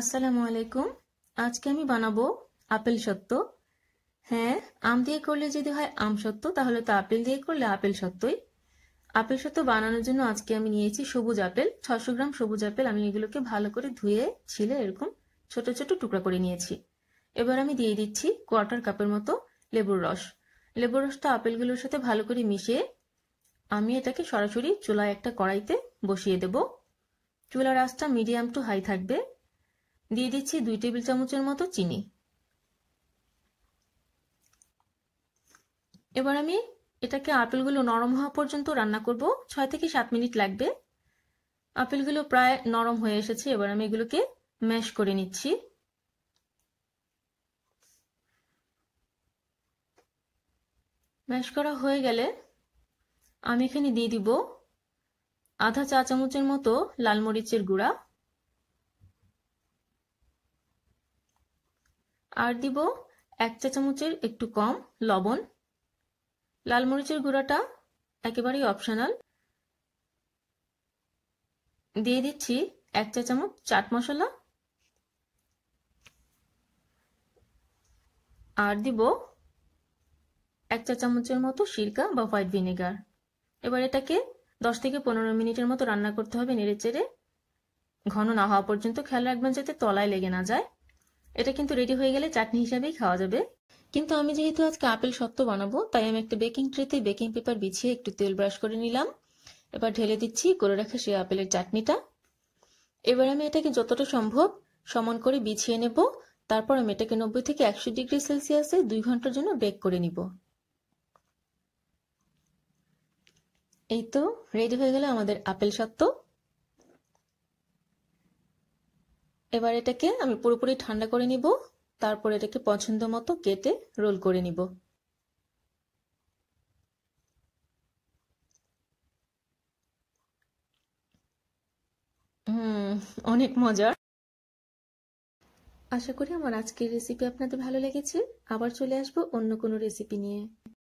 আসসালামু আলাইকুম আজকে আমি বানাবো আপেল সত্য হ্যাঁ আম দিয়ে করলে যদি হয় আম সত্য তাহলে তো আপেল দিয়ে করলে আপেল সত্যই আপেল সত্য বানানোর জন্য আজকে আমি নিয়েছি সবুজ আপেল ছশো গ্রাম সবুজ আপেল আমি এগুলোকে ভালো করে ধুয়ে ছিলে এরকম ছোট ছোট টুকরা করে নিয়েছি এবার আমি দিয়ে দিচ্ছি কোয়ার্টার কাপের মতো লেবুর রস লেবুর রসটা আপেলগুলোর সাথে ভালো করে মিশিয়ে আমি এটাকে সরাসরি চুলায় একটা কড়াইতে বসিয়ে দেব চুলার রসটা মিডিয়াম টু হাই থাকবে দিয়ে দিচ্ছি দুই টেবিল চামচের মতো চিনি এবার আমি এটাকে আপেলগুলো নরম হওয়া পর্যন্ত রান্না করব ছয় থেকে সাত মিনিট লাগবে আপেলগুলো প্রায় নরম হয়ে এসেছে এবার আমি এগুলোকে ম্যাশ করে নিচ্ছি ম্যাশ করা হয়ে গেলে আমি এখানে দিয়ে দিব আধা চা চামচের মতো লাল মরিচের গুঁড়া আর দিব এক চা চামচের একটু কম লবণ লাল মরিচের গুঁড়াটা একেবারেই অপশনাল দিয়ে দিচ্ছি এক চা চামচ চাট মশলা আর দিব এক চা চামচের মতো সিরকা বা হোয়াইট ভিনেগার এবার এটাকে দশ থেকে পনেরো মিনিটের মতো রান্না করতে হবে নেড়ে চেড়ে ঘন না হওয়া পর্যন্ত খেয়াল রাখবেন যাতে তলায় লেগে না যায় এটা কিন্তু রেডি হয়ে গেলে চাটনি হিসাবেই খাওয়া যাবে কিন্তু আমি যেহেতু আজকে আপেল শক্ত বানাবো তাই আমি একটা বেকিং ট্রেতে বেকিং পেপার বিছিয়ে একটু তেল ব্রাশ করে নিলাম এবার ঢেলে দিচ্ছি করে রাখা সেই আপেলের চাটনিটা এবার আমি এটাকে যতটা সম্ভব সমান করে বিছিয়ে নেব তারপর আমি এটাকে নব্বই থেকে একশো ডিগ্রি সেলসিয়াসে দুই ঘন্টার জন্য বেক করে নিব এই তো রেডি হয়ে গেল আমাদের আপেল সত্ত্ব এবার এটাকে আমি পুরোপুরি ঠান্ডা করে নিব তারপর এটাকে পছন্দ মতো কেটে রোল করে নিব হুম অনেক মজার আশা করি আমার আজকের রেসিপি আপনাদের ভালো লেগেছে আবার চলে আসবো অন্য কোনো রেসিপি নিয়ে